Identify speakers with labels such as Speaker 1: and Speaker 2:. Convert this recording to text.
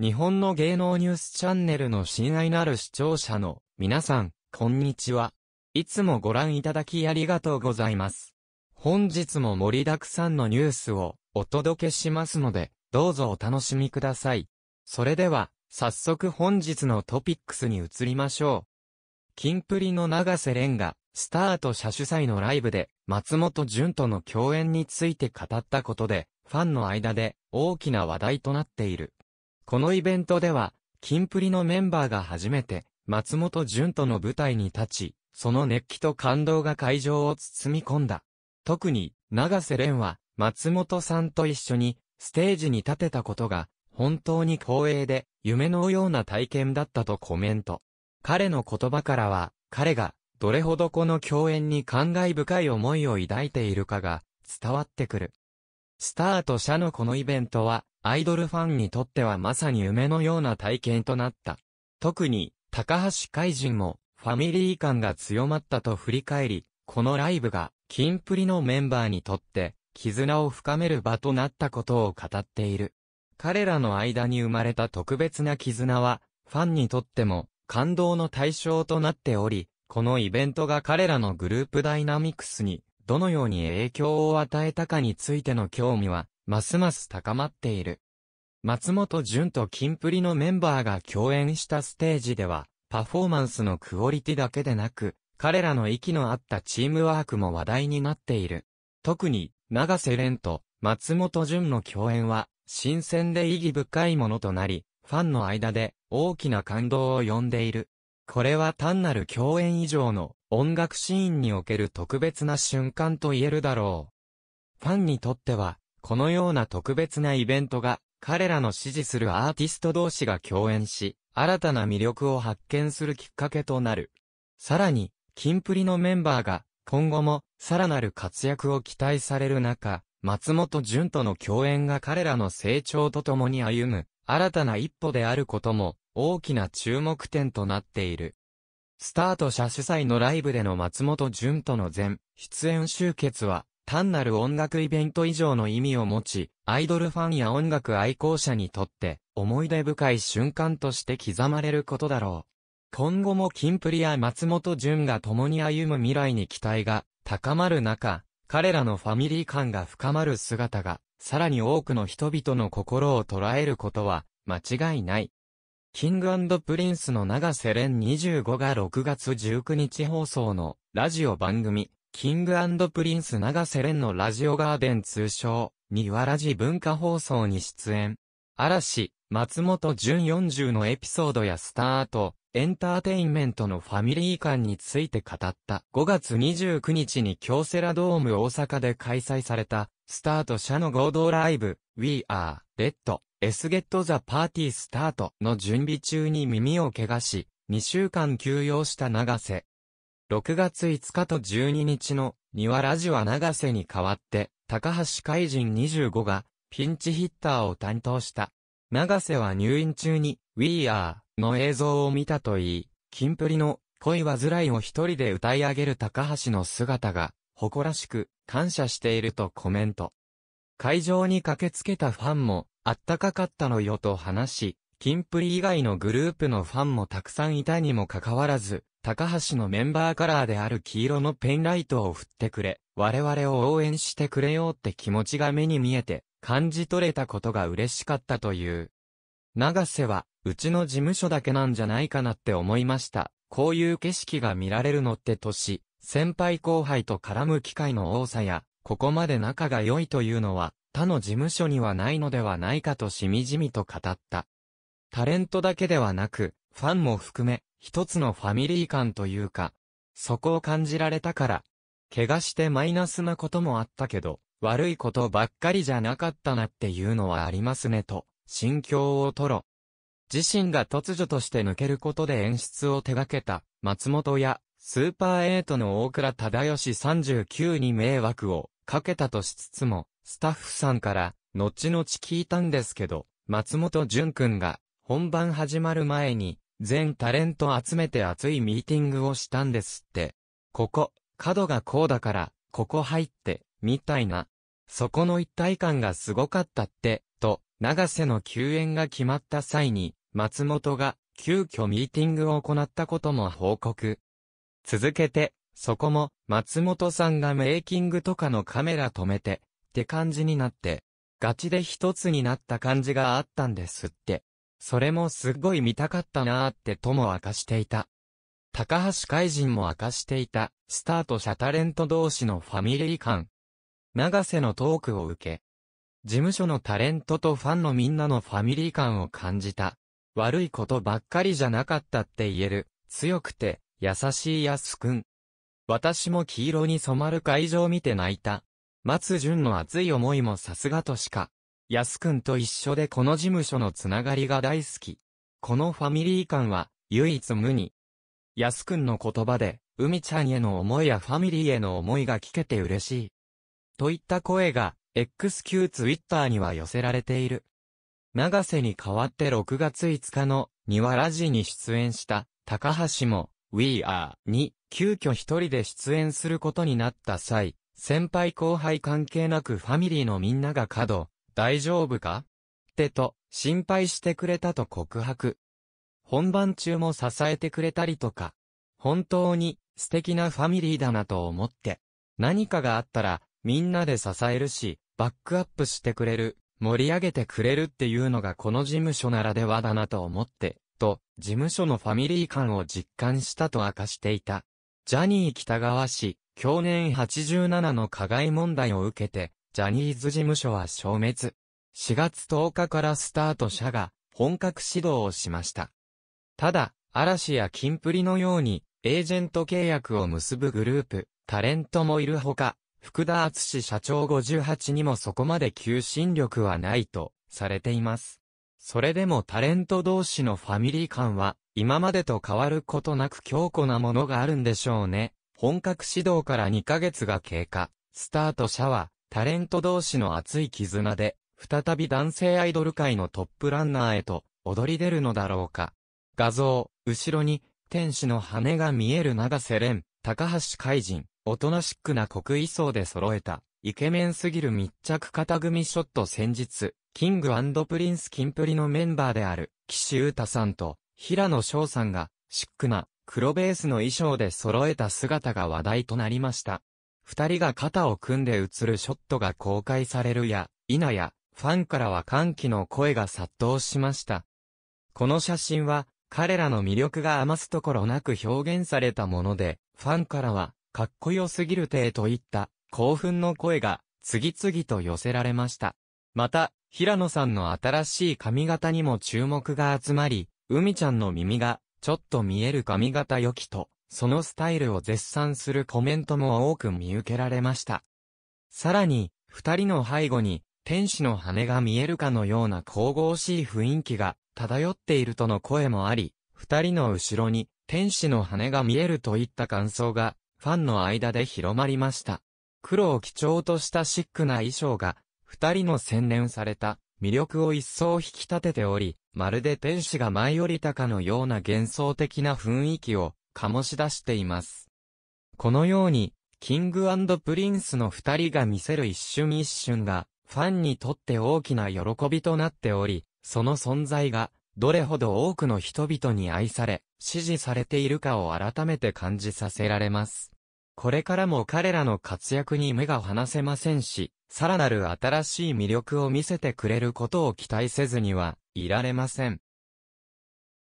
Speaker 1: 日本の芸能ニュースチャンネルの親愛なる視聴者の皆さん、こんにちは。いつもご覧いただきありがとうございます。本日も盛りだくさんのニュースをお届けしますので、どうぞお楽しみください。それでは、早速本日のトピックスに移りましょう。キンプリの長瀬廉が、スタート社主催のライブで、松本潤との共演について語ったことで、ファンの間で大きな話題となっている。このイベントでは、キンプリのメンバーが初めて、松本潤との舞台に立ち、その熱気と感動が会場を包み込んだ。特に、長瀬廉は、松本さんと一緒に、ステージに立てたことが、本当に光栄で、夢のような体験だったとコメント。彼の言葉からは、彼が、どれほどこの共演に感慨深い思いを抱いているかが、伝わってくる。スターと社のこのイベントは、アイドルファンにとってはまさに夢のような体験となった。特に、高橋海人も、ファミリー感が強まったと振り返り、このライブが、キンプリのメンバーにとって、絆を深める場となったことを語っている。彼らの間に生まれた特別な絆は、ファンにとっても、感動の対象となっており、このイベントが彼らのグループダイナミクスにどのように影響を与えたかについての興味は、ますます高まっている。松本潤とキンプリのメンバーが共演したステージでは、パフォーマンスのクオリティだけでなく、彼らの息の合ったチームワークも話題になっている。特に、長瀬廉と松本潤の共演は、新鮮で意義深いものとなり、ファンの間で大きな感動を呼んでいる。これは単なる共演以上の音楽シーンにおける特別な瞬間と言えるだろう。ファンにとっては、このような特別なイベントが、彼らの支持するアーティスト同士が共演し、新たな魅力を発見するきっかけとなる。さらに、キンプリのメンバーが、今後も、さらなる活躍を期待される中、松本潤との共演が彼らの成長とともに歩む、新たな一歩であることも、大きな注目点となっている。スタート者主催のライブでの松本潤との前、出演集結は、単なる音楽イベント以上の意味を持ち、アイドルファンや音楽愛好者にとって、思い出深い瞬間として刻まれることだろう。今後もキンプリや松本潤が共に歩む未来に期待が高まる中、彼らのファミリー感が深まる姿が、さらに多くの人々の心を捉えることは、間違いない。キングプリンスの永瀬廉25が6月19日放送のラジオ番組、キングプリンス永瀬廉のラジオガーデン通称、にわらじ文化放送に出演。嵐、松本淳40のエピソードやスタート、エンターテインメントのファミリー感について語った。5月29日に京セラドーム大阪で開催された、スタート社の合同ライブ、We Are Red。S Get the Party Start の準備中に耳を怪我し、2週間休養した長瀬。6月5日と12日の庭ラジは長瀬に代わって、高橋海人25がピンチヒッターを担当した。長瀬は入院中に We Are の映像を見たといい、金プリの恋はずらいを一人で歌い上げる高橋の姿が誇らしく感謝しているとコメント。会場に駆けつけたファンもあったかかったのよと話し、キンプリ以外のグループのファンもたくさんいたにもかかわらず、高橋のメンバーカラーである黄色のペンライトを振ってくれ、我々を応援してくれようって気持ちが目に見えて、感じ取れたことが嬉しかったという。長瀬は、うちの事務所だけなんじゃないかなって思いました。こういう景色が見られるのって年、先輩後輩と絡む機会の多さや、ここまで仲が良いというのは、他の事務所にはないのではないかとしみじみと語った。タレントだけではなく、ファンも含め、一つのファミリー感というか、そこを感じられたから、怪我してマイナスなこともあったけど、悪いことばっかりじゃなかったなっていうのはありますねと、心境を吐露。自身が突如として抜けることで演出を手掛けた、松本や、スーパーエイトの大倉忠義39に迷惑をかけたとしつつも、スタッフさんから、後々聞いたんですけど、松本淳くんが、本番始まる前に、全タレント集めて熱いミーティングをしたんですって。ここ、角がこうだから、ここ入って、みたいな。そこの一体感がすごかったって、と、長瀬の休援が決まった際に、松本が、急遽ミーティングを行ったことも報告。続けて、そこも、松本さんがメイキングとかのカメラ止めて、って感じになって、ガチで一つになった感じがあったんですって。それもすっごい見たかったなーってとも明かしていた。高橋海人も明かしていた、スターとシャタレント同士のファミリー感。長瀬のトークを受け、事務所のタレントとファンのみんなのファミリー感を感じた。悪いことばっかりじゃなかったって言える、強くて、優しいやすくん。私も黄色に染まる会場を見て泣いた。松潤の熱い思いもさすがとしか。安くんと一緒でこの事務所のつながりが大好き。このファミリー感は、唯一無二。安くんの言葉で、海ちゃんへの思いやファミリーへの思いが聞けて嬉しい。といった声が、XQ ツイッターには寄せられている。長瀬に代わって6月5日の、庭ラジに出演した、高橋も、We Are に、急遽一人で出演することになった際、先輩後輩関係なくファミリーのみんなが角、大丈夫かってと、心配してくれたと告白。本番中も支えてくれたりとか、本当に素敵なファミリーだなと思って、何かがあったらみんなで支えるし、バックアップしてくれる、盛り上げてくれるっていうのがこの事務所ならではだなと思って、と、事務所のファミリー感を実感したと明かしていた。ジャニー北川氏、去年87の加害問題を受けて、ジャニーズ事務所は消滅。4月10日からスタート社が本格始動をしました。ただ、嵐やキンプリのように、エージェント契約を結ぶグループ、タレントもいるほか、福田厚社長58にもそこまで求心力はないとされています。それでもタレント同士のファミリー感は、今までと変わることなく強固なものがあるんでしょうね。本格指導から2ヶ月が経過、スタート者は、タレント同士の熱い絆で、再び男性アイドル界のトップランナーへと、踊り出るのだろうか。画像、後ろに、天使の羽が見える長瀬廉、高橋海人、おとなしくな国衣装で揃えた、イケメンすぎる密着型組ショット先日、キングプリンス・キンプリのメンバーである、岸優太さんと、平野翔さんが、シックな、黒ベースの衣装で揃えた姿が話題となりました。二人が肩を組んで映るショットが公開されるや、否や、ファンからは歓喜の声が殺到しました。この写真は、彼らの魅力が余すところなく表現されたもので、ファンからは、かっこよすぎる体といった、興奮の声が、次々と寄せられました。また、平野さんの新しい髪型にも注目が集まり、海ちゃんの耳が、ちょっと見える髪型良きと、そのスタイルを絶賛するコメントも多く見受けられました。さらに、二人の背後に、天使の羽が見えるかのような神々しい雰囲気が漂っているとの声もあり、二人の後ろに天使の羽が見えるといった感想がファンの間で広まりました。黒を基調としたシックな衣装が二人の洗練された魅力を一層引き立てており、まるで天使が舞い降りたかのような幻想的な雰囲気を醸し出しています。このように、キングプリンスの二人が見せる一瞬一瞬が、ファンにとって大きな喜びとなっており、その存在が、どれほど多くの人々に愛され、支持されているかを改めて感じさせられます。これからも彼らの活躍に目が離せませんし、さらなる新しい魅力を見せてくれることを期待せずにはいられません。